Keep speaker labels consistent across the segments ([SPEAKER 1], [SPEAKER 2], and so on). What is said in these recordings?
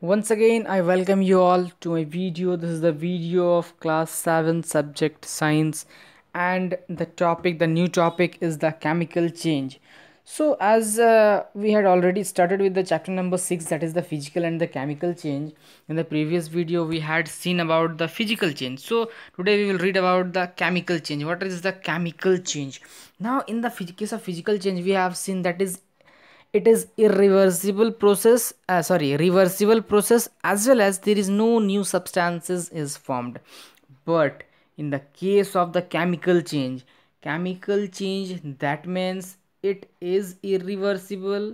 [SPEAKER 1] once again i welcome you all to my video this is the video of class 7 subject science and the topic the new topic is the chemical change so as uh, we had already started with the chapter number 6 that is the physical and the chemical change in the previous video we had seen about the physical change so today we will read about the chemical change what is the chemical change now in the case of physical change we have seen that is it is irreversible process uh, sorry reversible process as well as there is no new substances is formed but in the case of the chemical change chemical change that means it is irreversible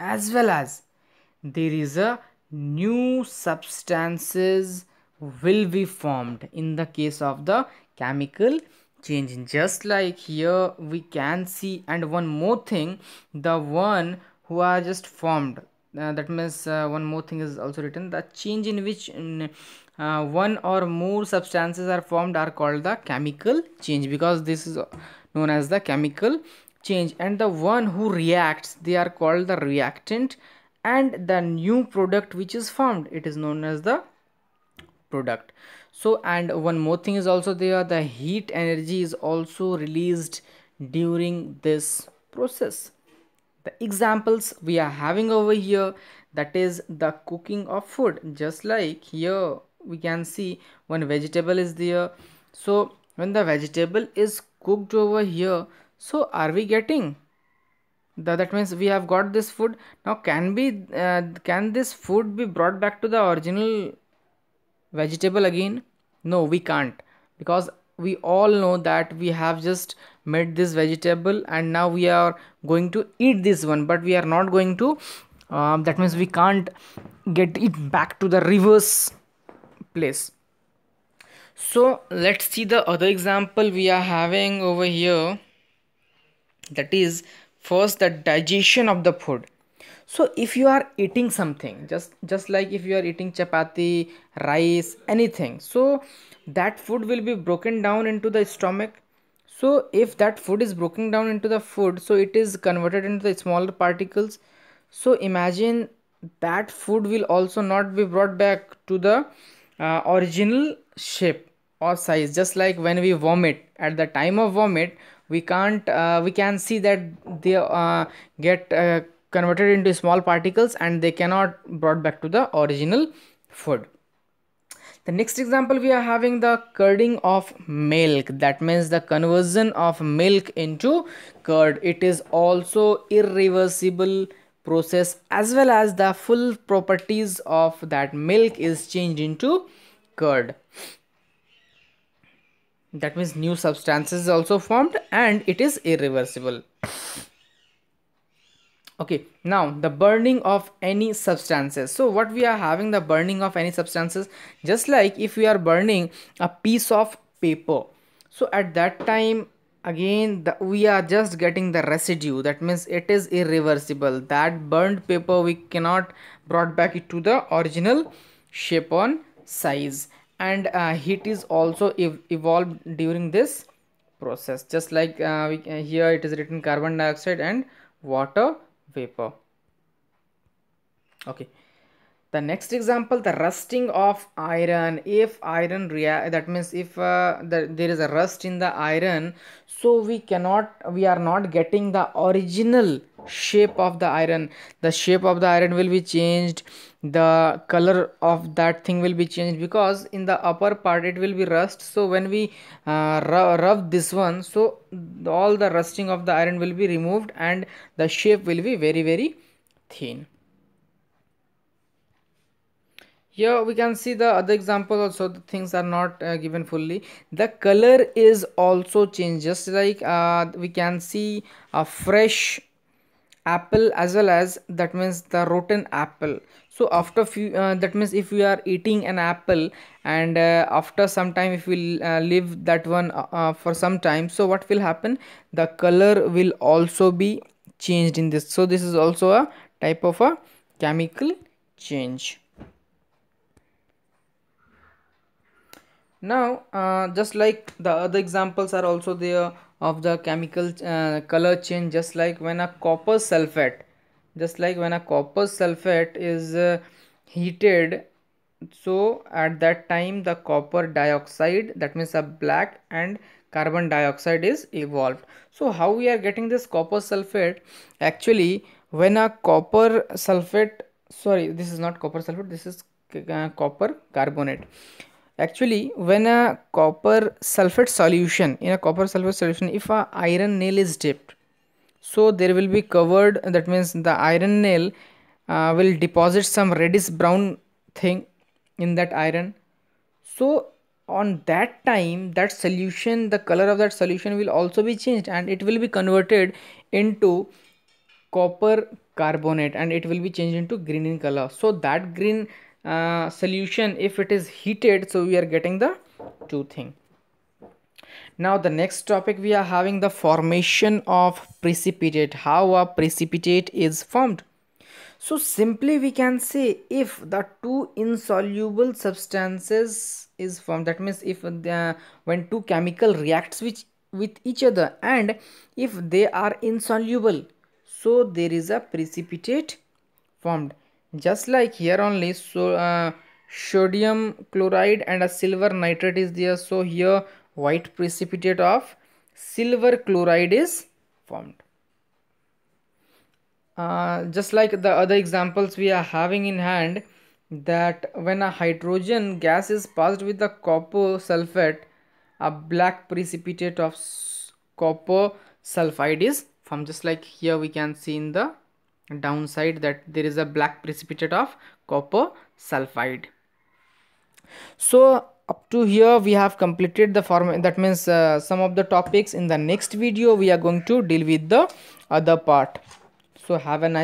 [SPEAKER 1] as well as there is a new substances will be formed in the case of the chemical change. just like here we can see and one more thing the one who are just formed uh, that means uh, one more thing is also written the change in which uh, one or more substances are formed are called the chemical change because this is known as the chemical change and the one who reacts they are called the reactant and the new product which is formed it is known as the product so and one more thing is also there the heat energy is also released during this process the examples we are having over here that is the cooking of food just like here we can see one vegetable is there so when the vegetable is cooked over here so are we getting the, that means we have got this food now can be uh, can this food be brought back to the original vegetable again no we can't because we all know that we have just made this vegetable and now we are going to eat this one but we are not going to um, that means we can't get it back to the reverse place so let's see the other example we are having over here that is first the digestion of the food so if you are eating something just just like if you are eating chapati rice anything so that food will be broken down into the stomach so if that food is broken down into the food so it is converted into the smaller particles so imagine that food will also not be brought back to the uh, original shape or size just like when we vomit at the time of vomit we can't uh, we can see that they uh, get uh, converted into small particles and they cannot brought back to the original food. The next example we are having the curding of milk that means the conversion of milk into curd. It is also irreversible process as well as the full properties of that milk is changed into curd that means new substances also formed and it is irreversible okay now the burning of any substances so what we are having the burning of any substances just like if we are burning a piece of paper so at that time again the, we are just getting the residue that means it is irreversible that burned paper we cannot brought back it to the original shape on size and uh, heat is also ev evolved during this process just like uh, we, uh, here it is written carbon dioxide and water vapor okay the next example the rusting of iron if iron react, that means if uh, the, there is a rust in the iron so we cannot we are not getting the original shape of the iron the shape of the iron will be changed the color of that thing will be changed because in the upper part it will be rust so when we uh, rub this one so all the rusting of the iron will be removed and the shape will be very very thin here we can see the other example also the things are not uh, given fully the color is also changed just like uh, we can see a fresh apple as well as that means the rotten apple so after few uh, that means if we are eating an apple and uh, after some time if we uh, leave that one uh, uh, for some time so what will happen the color will also be changed in this so this is also a type of a chemical change now uh, just like the other examples are also there of the chemical uh, color change just like when a copper sulfate just like when a copper sulfate is uh, heated so at that time the copper dioxide that means a black and carbon dioxide is evolved so how we are getting this copper sulfate actually when a copper sulfate sorry this is not copper sulfate this is uh, copper carbonate actually when a copper sulfate solution in a copper sulfate solution if a iron nail is dipped so there will be covered that means the iron nail uh, will deposit some reddish brown thing in that iron so on that time that solution the color of that solution will also be changed and it will be converted into copper carbonate and it will be changed into green in color so that green uh, solution if it is heated so we are getting the two thing now the next topic we are having the formation of precipitate how a precipitate is formed so simply we can say if the two insoluble substances is formed that means if the, uh, when two chemical reacts with, with each other and if they are insoluble so there is a precipitate formed just like here only so uh, sodium chloride and a silver nitrate is there so here white precipitate of silver chloride is formed uh, just like the other examples we are having in hand that when a hydrogen gas is passed with the copper sulfate a black precipitate of copper sulfide is formed just like here we can see in the downside that there is a black precipitate of copper sulfide so up to here we have completed the form that means uh, some of the topics in the next video we are going to deal with the other part so have a nice